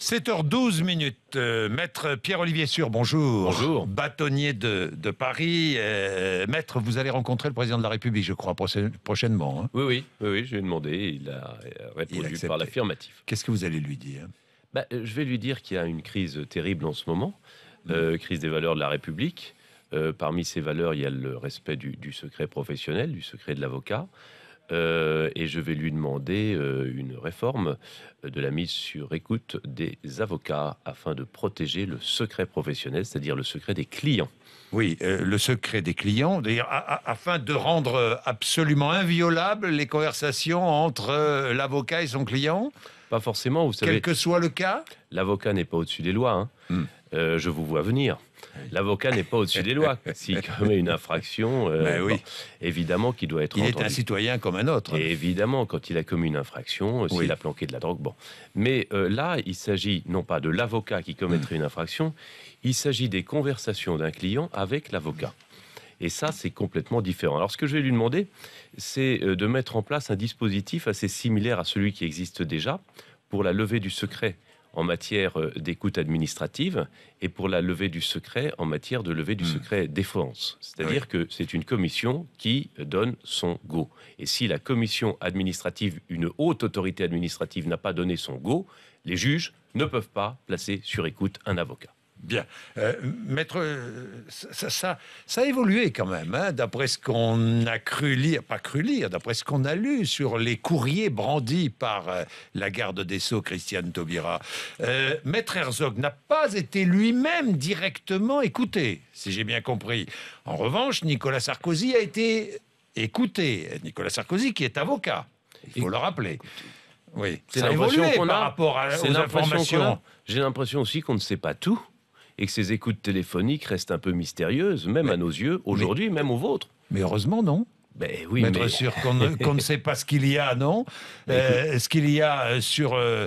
7h12 minutes. Euh, maître Pierre-Olivier Sûr, bonjour. Bonjour. Bâtonnier de, Paris. Euh, maître, vous allez rencontrer le président de la République, je crois, prochainement. Hein. Oui, oui, oui, oui, je demandé. Il a répondu par l'affirmatif. Qu'est-ce que vous allez lui dire bah, euh, Je vais lui dire qu'il y a une crise terrible en ce moment, mm. crise des valeurs de la République. parmi ces valeurs, il y a le respect du, du secret professionnel, du secret de l'avocat. Euh, et je vais lui demander euh, une réforme euh, de la mise sur écoute des avocats afin de protéger le secret professionnel, c'est-à-dire le secret des clients. Oui, le secret des clients, d'ailleurs, afin de rendre absolument inviolables les conversations entre l'avocat et son client. Pas forcément, vous savez. Quel que soit le cas L'avocat n'est pas au-dessus des lois. Hein. Hmm. Euh, je vous vois venir. L'avocat n'est pas au-dessus des lois. S'il commet une infraction, euh, ben évidemment qu'il doit être. Il est un citoyen comme un autre. évidemment, quand il a commis une infraction, euh, s'il a planqué de la drogue, bon. Mais là, il s'agit non pas de l'avocat qui commettrait une infraction, il s'agit des conversations d'un client avec l'avocat. Et ça, c'est complètement différent. Alors, ce que je vais lui demander, c'est de mettre en place un dispositif assez similaire à celui qui existe déjà pour la levée du secret en matière euh, d'écoute administrative et pour la levée du secret en matière de levée du hmm. secret défense. C'est-à-dire que c'est une commission qui donne son go. Et si la commission administrative, une haute autorité administrative n'a pas donné son go, les juges ne peuvent pas placer sur écoute un avocat. Bien. Euh, maître, euh, ça, a évolué quand même, hein, d'après ce qu'on a cru lire, pas cru lire, d'après ce qu'on a lu sur les courriers brandis par euh, la garde des Sceaux, Christiane Taubira. maître Herzog n'a pas été lui-même directement écouté, si j'ai bien compris. En revanche, Nicolas Sarkozy a été écouté. Nicolas Sarkozy, qui est avocat, il faut le rappeler. Oui, c'est l'impression qu'on a par rapport aux informations. J'ai l'impression aussi qu'on ne sait pas tout et que ces écoutes téléphoniques restent un peu mystérieuses, même à nos yeux, aujourd'hui, même aux vôtres. Mais heureusement, non. Ben oui, Être sûr qu'on ne, sait pas ce qu'il y a, non euh, Ce qu'il y a euh, sur, euh,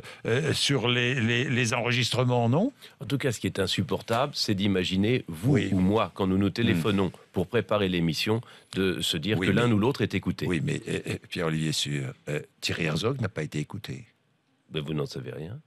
sur les, enregistrements, non En tout cas, ce qui est insupportable, c'est d'imaginer, vous ou moi, quand nous nous téléphonons mm. pour préparer l'émission, de se dire que l'un ou l'autre est écouté. Oui, mais Pierre-Olivier Sûr, Thierry Herzog n'a pas été écouté. Mais ben, vous n'en savez rien.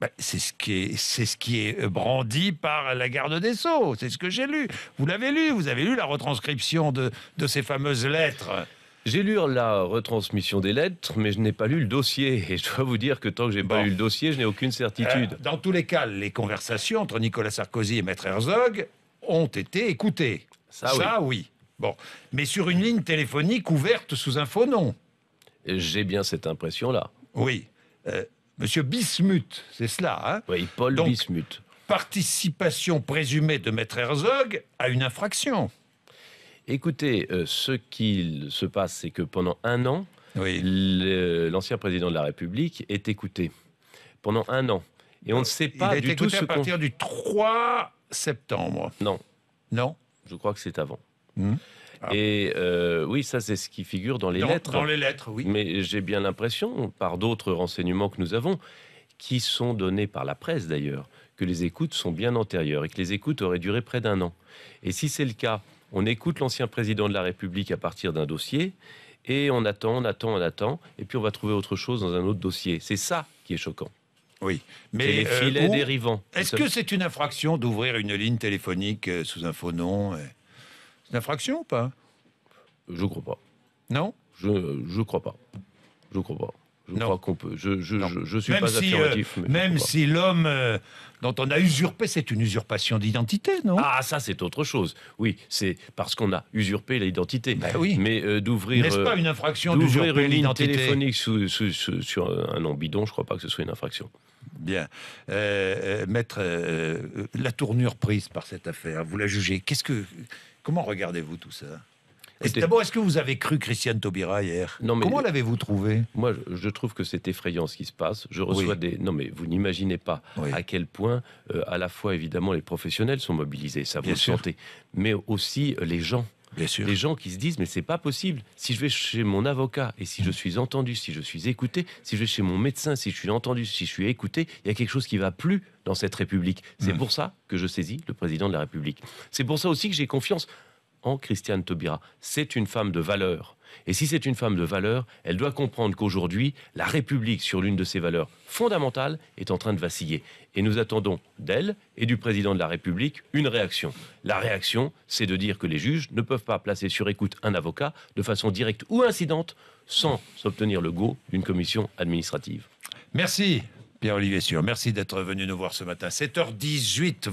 Bah, c'est ce qui est, euh, brandi par la garde des sceaux. C'est ce que j'ai lu. Vous l'avez lu. Vous avez lu la retranscription de, ces fameuses lettres. J'ai lu la retransmission des lettres, mais je n'ai pas lu le dossier. Et je dois vous dire que tant que j'ai n'ai pas lu le dossier, je n'ai aucune certitude. Euh, dans tous les cas, les conversations entre Nicolas Sarkozy et Maître Herzog ont été écoutées. Ça, oui. Bon, mais sur une ligne téléphonique ouverte sous un faux nom. J'ai bien cette impression-là. Oui. Euh, Monsieur Bismuth, c'est cela. Hein oui, Paul Bismuth. Participation présumée de Maître Herzog à une infraction. Écoutez, euh, ce qu'il se passe, c'est que pendant un an, l'ancien président de la République est écouté. Pendant un an. Et on ne sait pas Il a été écouté à partir du 3 septembre. Non. Non Je crois que c'est avant. Hmm. Ah. Et euh, oui, ça, c'est ce qui figure dans les lettres. Dans les lettres, oui. Mais j'ai bien l'impression, par d'autres renseignements que nous avons, qui sont donnés par la presse d'ailleurs, que les écoutes sont bien antérieures et que les écoutes auraient duré près d'un an. Et si c'est le cas, on écoute l'ancien président de la République à partir d'un dossier et on attend, on attend, on attend, et puis on va trouver autre chose dans un autre dossier. C'est ça qui est choquant. Oui, mais les euh, filets dérivants. Est-ce que c'est une infraction d'ouvrir une ligne téléphonique euh, sous un faux nom d'infraction ou pas Je crois pas. Non Je ne crois pas. Je crois pas. Je non. crois qu'on peut. Je, je, suis même pas si, affirmatif. Euh, même si l'homme euh, dont on a usurpé, c'est une usurpation d'identité, non Ah, ça, c'est autre chose. Oui, c'est parce qu'on a usurpé l'identité. Ben oui. Mais euh, d'ouvrir. N'est-ce pas une infraction d'ouvrir une ligne téléphonique sur un nom bidon Je crois pas que ce soit une infraction. Bien. maître, la tournure prise par cette affaire, vous la jugez Qu'est-ce que. Comment regardez-vous tout ça D'abord, est-ce que vous avez cru Christiane Taubira hier non, mais Comment l'avez-vous trouvé Moi, je trouve que c'est effrayant ce qui se passe. Je reçois des. Non, mais vous n'imaginez pas à quel point, euh, à la fois, évidemment, les professionnels sont mobilisés, ça vous mais aussi euh, les gens. Bien sûr. Les gens qui se disent mais c'est pas possible. Si je vais chez mon avocat et si je suis entendu, si je suis écouté, si je vais chez mon médecin, si je suis entendu, si je suis écouté, il y a quelque chose qui va plus dans cette République. C'est hmm. pour ça que je saisis le président de la République. C'est pour ça aussi que j'ai confiance en Christiane Taubira. C'est une femme de valeur. Et si c'est une femme de valeur, elle doit comprendre qu'aujourd'hui, la République, sur l'une de ses valeurs fondamentales, est en train de vaciller. Et nous attendons d'elle et du président de la République une réaction. La réaction, c'est de dire que les juges ne peuvent pas placer sur écoute un avocat de façon directe ou incidente sans obtenir le go d'une commission administrative. Merci, Pierre-Olivier sur Merci d'être venu nous voir ce matin. 7h18.